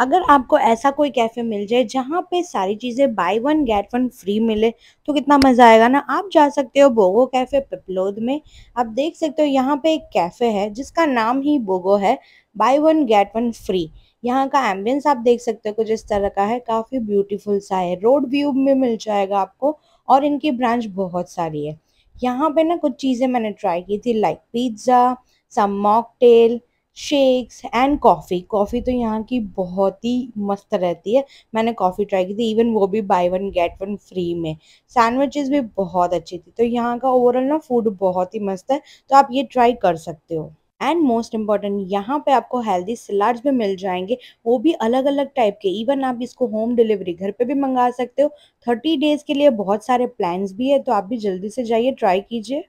अगर आपको ऐसा कोई कैफ़े मिल जाए जहाँ पे सारी चीज़ें buy one get one free मिले तो कितना मज़ा आएगा ना आप जा सकते हो बोगो कैफ़े पिपलोद में आप देख सकते हो यहाँ पे एक कैफ़े है जिसका नाम ही बोगो है buy one get one free यहाँ का एम्बियंस आप देख सकते हो कुछ इस तरह का है काफ़ी ब्यूटीफुल सा है रोड व्यू में मिल जाएगा आपको और इनकी ब्रांच बहुत सारी है यहाँ पे ना कुछ चीज़ें मैंने ट्राई की थी like pizza some mocktail shakes and coffee coffee तो यहाँ की बहुत ही मस्त रहती है मैंने कॉफ़ी ट्राई की थी इवन वो भी buy one get one free में सैंडविचेस भी बहुत अच्छी थी तो यहाँ का ओवरऑल ना फूड बहुत ही मस्त है तो आप ये ट्राई कर सकते हो एंड मोस्ट इम्पॉर्टेंट यहाँ पे आपको हेल्दी सलाड्स भी मिल जाएंगे वो भी अलग अलग टाइप के इवन आप इसको होम डिलीवरी घर पे भी मंगा सकते हो थर्टी डेज़ के लिए बहुत सारे प्लान्स भी है तो आप भी जल्दी से जाइए ट्राई कीजिए